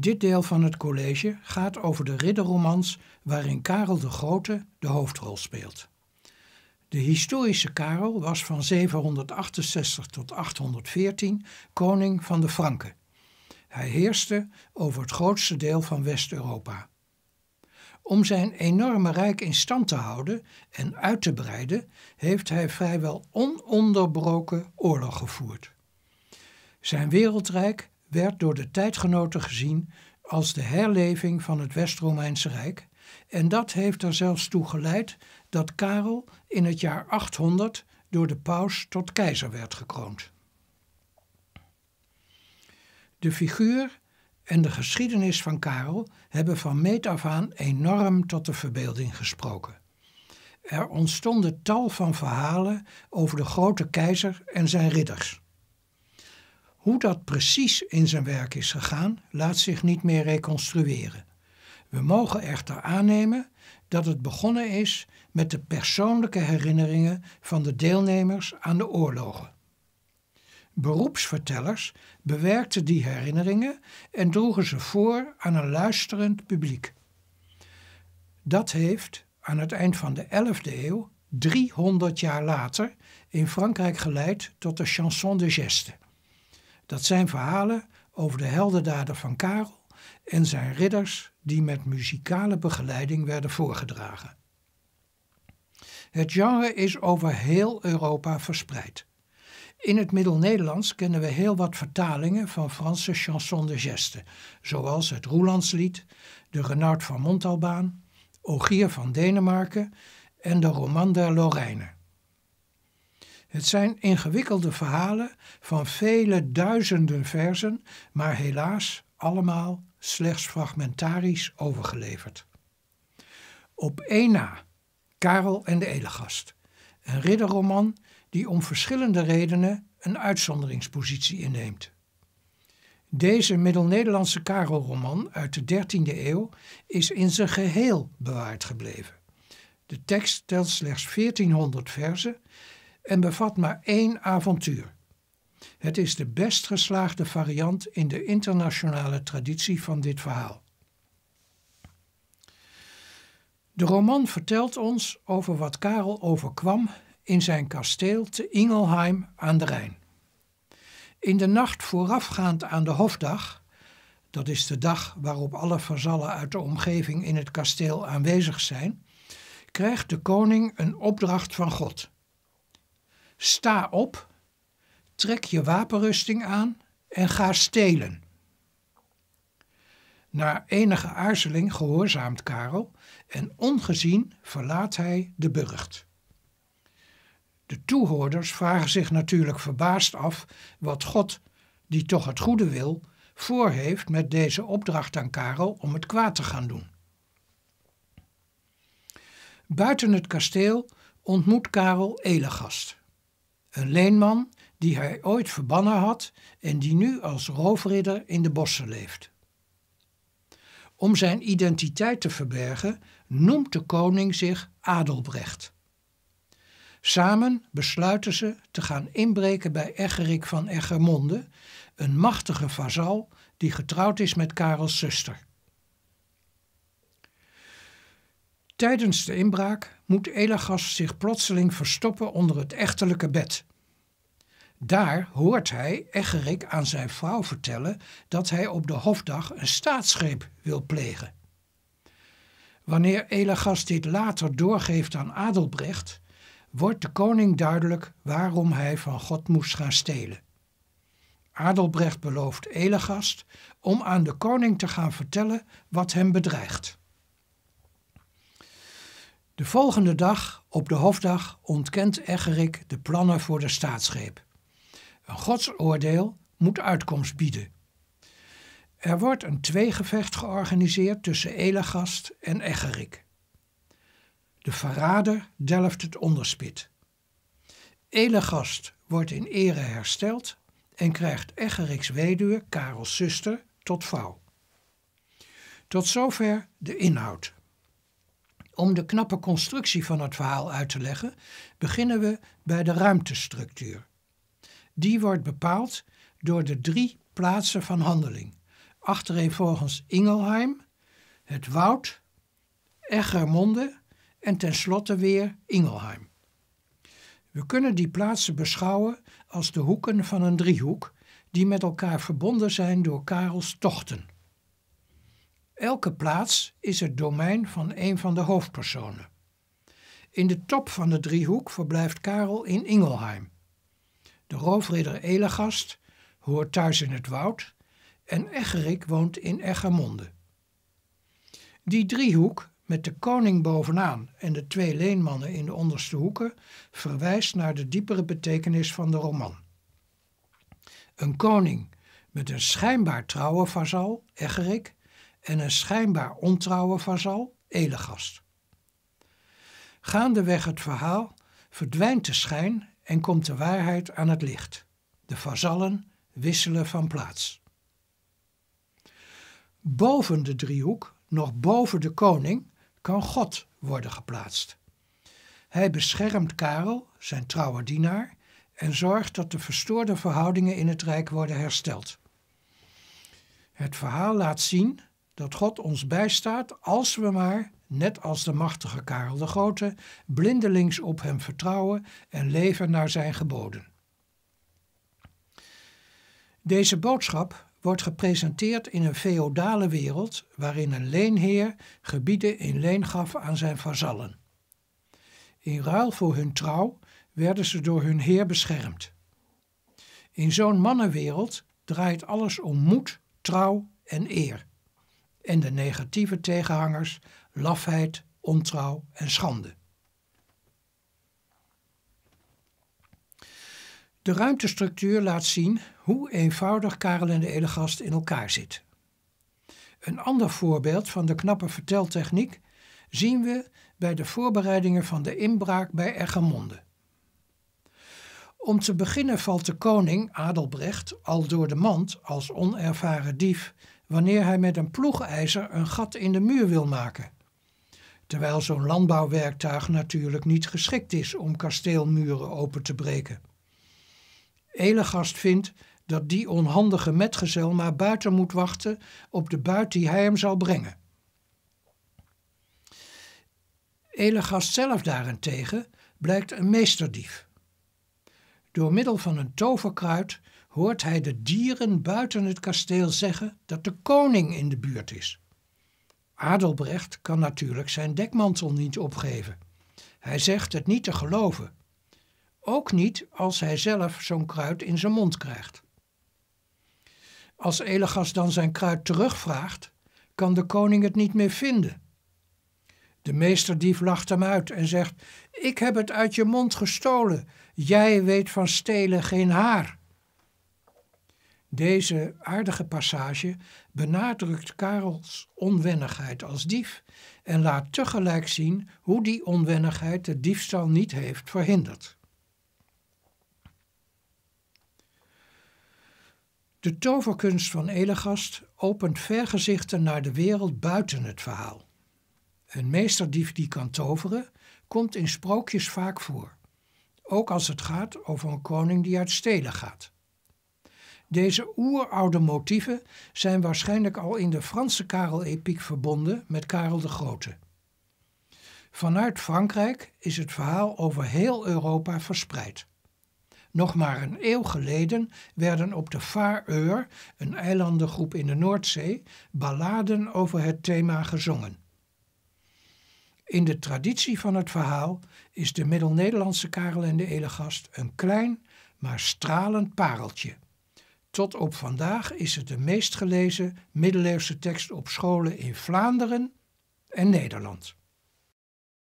Dit deel van het college gaat over de ridderromans waarin Karel de Grote de hoofdrol speelt. De historische Karel was van 768 tot 814 koning van de Franken. Hij heerste over het grootste deel van West-Europa. Om zijn enorme rijk in stand te houden en uit te breiden, heeft hij vrijwel ononderbroken oorlog gevoerd. Zijn wereldrijk werd door de tijdgenoten gezien als de herleving van het West-Romeinse Rijk en dat heeft er zelfs toe geleid dat Karel in het jaar 800 door de paus tot keizer werd gekroond. De figuur en de geschiedenis van Karel hebben van meet af aan enorm tot de verbeelding gesproken. Er ontstonden tal van verhalen over de grote keizer en zijn ridders. Hoe dat precies in zijn werk is gegaan, laat zich niet meer reconstrueren. We mogen echter aannemen dat het begonnen is met de persoonlijke herinneringen van de deelnemers aan de oorlogen. Beroepsvertellers bewerkten die herinneringen en droegen ze voor aan een luisterend publiek. Dat heeft aan het eind van de 11e eeuw, 300 jaar later, in Frankrijk geleid tot de chanson de geste. Dat zijn verhalen over de heldendaden van Karel en zijn ridders die met muzikale begeleiding werden voorgedragen. Het genre is over heel Europa verspreid. In het Middel-Nederlands kennen we heel wat vertalingen van Franse chansons de geste, zoals het Roelandslied, de Renard van Montalbaan, Ogier van Denemarken en de Roman der Lorijnen. Het zijn ingewikkelde verhalen van vele duizenden versen, maar helaas allemaal slechts fragmentarisch overgeleverd. Op één na, Karel en de Elegast, een ridderroman die om verschillende redenen een uitzonderingspositie inneemt. Deze Middel-Nederlandse Karelroman uit de 13e eeuw is in zijn geheel bewaard gebleven. De tekst telt slechts 1400 verzen en bevat maar één avontuur. Het is de best geslaagde variant in de internationale traditie van dit verhaal. De roman vertelt ons over wat Karel overkwam in zijn kasteel te Ingelheim aan de Rijn. In de nacht voorafgaand aan de hofdag, dat is de dag waarop alle verzallen uit de omgeving in het kasteel aanwezig zijn, krijgt de koning een opdracht van God. Sta op, trek je wapenrusting aan en ga stelen. Na enige aarzeling gehoorzaamt Karel en ongezien verlaat hij de burcht. De toehoorders vragen zich natuurlijk verbaasd af wat God, die toch het goede wil, voor heeft met deze opdracht aan Karel om het kwaad te gaan doen. Buiten het kasteel ontmoet Karel Elegast. Een leenman die hij ooit verbannen had en die nu als roofridder in de bossen leeft. Om zijn identiteit te verbergen noemt de koning zich Adelbrecht. Samen besluiten ze te gaan inbreken bij Eggerik van Egermonde, een machtige vazal die getrouwd is met Karels zuster. Tijdens de inbraak moet Elagast zich plotseling verstoppen onder het echterlijke bed. Daar hoort hij Egerik aan zijn vrouw vertellen dat hij op de hofdag een staatsgreep wil plegen. Wanneer Elagast dit later doorgeeft aan Adelbrecht, wordt de koning duidelijk waarom hij van God moest gaan stelen. Adelbrecht belooft Elagast om aan de koning te gaan vertellen wat hem bedreigt. De volgende dag, op de hoofddag, ontkent Eggerik de plannen voor de staatsgreep. Een godsoordeel moet uitkomst bieden. Er wordt een tweegevecht georganiseerd tussen Elegast en Eggerik. De verrader delft het onderspit. Elegast wordt in ere hersteld en krijgt Eggeriks weduwe, Karels zuster, tot vouw. Tot zover de inhoud. Om de knappe constructie van het verhaal uit te leggen, beginnen we bij de ruimtestructuur. Die wordt bepaald door de drie plaatsen van handeling. Achtereenvolgens Ingelheim, het woud, Egermonde en tenslotte weer Ingelheim. We kunnen die plaatsen beschouwen als de hoeken van een driehoek die met elkaar verbonden zijn door Karels tochten. Elke plaats is het domein van een van de hoofdpersonen. In de top van de driehoek verblijft Karel in Ingelheim. De roofridder Elegast hoort thuis in het woud en Eggerik woont in Eggermonde. Die driehoek met de koning bovenaan en de twee leenmannen in de onderste hoeken verwijst naar de diepere betekenis van de roman. Een koning met een schijnbaar trouwe vazal, Eggerik en een schijnbaar ontrouwe vazal, Elegast. Gaandeweg het verhaal verdwijnt de schijn en komt de waarheid aan het licht. De vazallen wisselen van plaats. Boven de driehoek, nog boven de koning, kan God worden geplaatst. Hij beschermt Karel, zijn trouwe dienaar, en zorgt dat de verstoorde verhoudingen in het Rijk worden hersteld. Het verhaal laat zien dat God ons bijstaat als we maar, net als de machtige Karel de Grote, blindelings op Hem vertrouwen en leven naar Zijn geboden. Deze boodschap wordt gepresenteerd in een feodale wereld waarin een leenheer gebieden in leen gaf aan zijn vazallen. In ruil voor hun trouw werden ze door hun heer beschermd. In zo'n mannenwereld draait alles om moed, trouw en eer en de negatieve tegenhangers lafheid, ontrouw en schande. De ruimtestructuur laat zien hoe eenvoudig Karel en de edelgast in elkaar zit. Een ander voorbeeld van de knappe verteltechniek zien we bij de voorbereidingen van de inbraak bij Ergamonde. Om te beginnen valt de koning Adelbrecht al door de mand als onervaren dief wanneer hij met een ploegijzer een gat in de muur wil maken. Terwijl zo'n landbouwwerktuig natuurlijk niet geschikt is om kasteelmuren open te breken. Elegast vindt dat die onhandige metgezel maar buiten moet wachten op de buit die hij hem zal brengen. Elegast zelf daarentegen blijkt een meesterdief. Door middel van een toverkruid hoort hij de dieren buiten het kasteel zeggen dat de koning in de buurt is. Adelbrecht kan natuurlijk zijn dekmantel niet opgeven. Hij zegt het niet te geloven. Ook niet als hij zelf zo'n kruid in zijn mond krijgt. Als Elegas dan zijn kruid terugvraagt, kan de koning het niet meer vinden. De meesterdief lacht hem uit en zegt: Ik heb het uit je mond gestolen. Jij weet van stelen geen haar. Deze aardige passage benadrukt Karels onwennigheid als dief en laat tegelijk zien hoe die onwennigheid de diefstal niet heeft verhinderd. De toverkunst van Elegast opent vergezichten naar de wereld buiten het verhaal. Een meesterdief die kan toveren komt in sprookjes vaak voor, ook als het gaat over een koning die uit stelen gaat. Deze oeroude motieven zijn waarschijnlijk al in de Franse Karel-epiek verbonden met Karel de Grote. Vanuit Frankrijk is het verhaal over heel Europa verspreid. Nog maar een eeuw geleden werden op de Vaareur, een eilandengroep in de Noordzee, balladen over het thema gezongen. In de traditie van het verhaal is de Middel-Nederlandse Karel en de Elegast een klein, maar stralend pareltje. Tot op vandaag is het de meest gelezen middeleeuwse tekst op scholen in Vlaanderen en Nederland.